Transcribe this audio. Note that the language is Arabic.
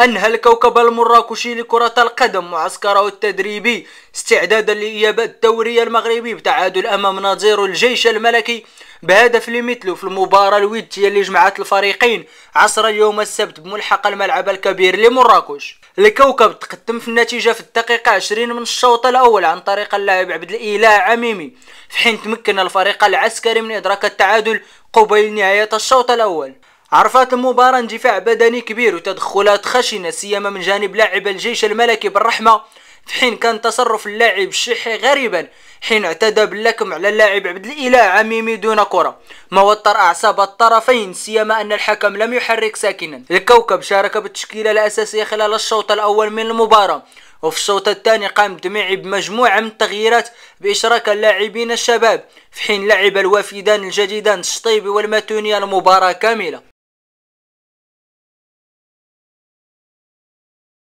أنهى الكوكب المراكشي لكرة القدم معسكره التدريبي استعدادا لإيابة الدوري المغربي بتعادل أمام نظير الجيش الملكي بهدف لمثله في المباراة الودية اللي جمعت الفريقين عصر اليوم السبت بملحق الملعب الكبير لمراكش الكوكب تقدم في النتيجة في الدقيقة 20 من الشوط الأول عن طريق اللاعب عبد الإله عميمي في حين تمكن الفريق العسكري من إدراك التعادل قبيل نهاية الشوط الأول عرفات المباراة اندفاع بدني كبير وتدخلات خشنة سيما من جانب لاعب الجيش الملكي بالرحمة في حين كان تصرف اللاعب الشحي غريبا حين اعتدى باللكم على اللاعب عبد الإله عميمي دون كرة ما وتر أعصاب الطرفين سيما أن الحكم لم يحرك ساكنا الكوكب شارك بالتشكيلة الأساسية خلال الشوط الأول من المباراة وفي الشوط الثاني قام دميعي بمجموعة من التغييرات بإشراك اللاعبين الشباب في حين لعب الوافدان الجديدان الشطيبي والماتونيا المباراة كاملة